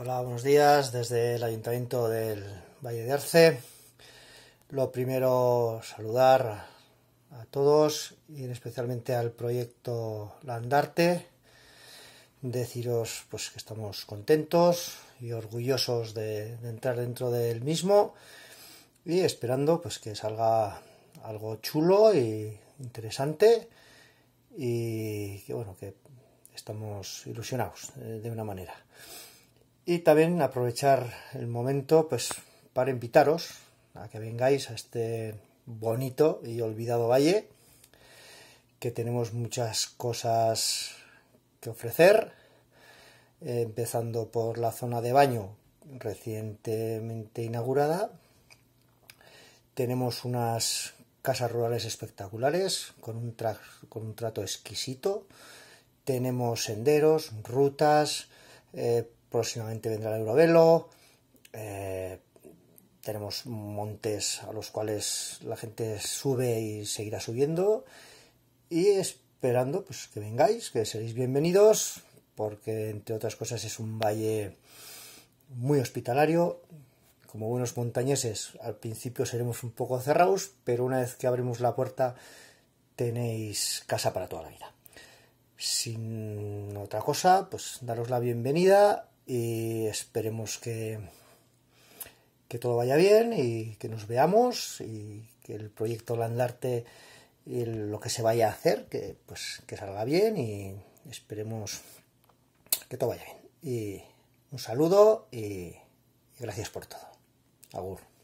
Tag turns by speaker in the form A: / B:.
A: Hola, buenos días desde el Ayuntamiento del Valle de Arce. Lo primero, saludar a todos y especialmente al proyecto Landarte. Deciros pues, que estamos contentos y orgullosos de, entrar dentro del mismo y esperando pues, que salga algo chulo e interesante y que bueno que estamos ilusionados eh, de una manera y también aprovechar el momento pues para invitaros a que vengáis a este bonito y olvidado valle que tenemos muchas cosas que ofrecer eh, empezando por la zona de baño recientemente inaugurada tenemos unas casas rurales espectaculares con un, con un trato exquisito tenemos senderos rutas eh, próximamente vendrá el Eurovelo, eh, tenemos montes a los cuales la gente sube y seguirá subiendo y esperando pues, que vengáis, que seréis bienvenidos, porque entre otras cosas es un valle muy hospitalario. Como buenos montañeses, al principio seremos un poco cerrados, pero una vez que abrimos la puerta tenéis casa para toda la vida. Sin otra cosa, pues daros la bienvenida y esperemos que, que todo vaya bien y que nos veamos y que el proyecto Landarte y lo que se vaya a hacer, que pues que salga bien y esperemos que todo vaya bien. Y un saludo y gracias por todo. Agur.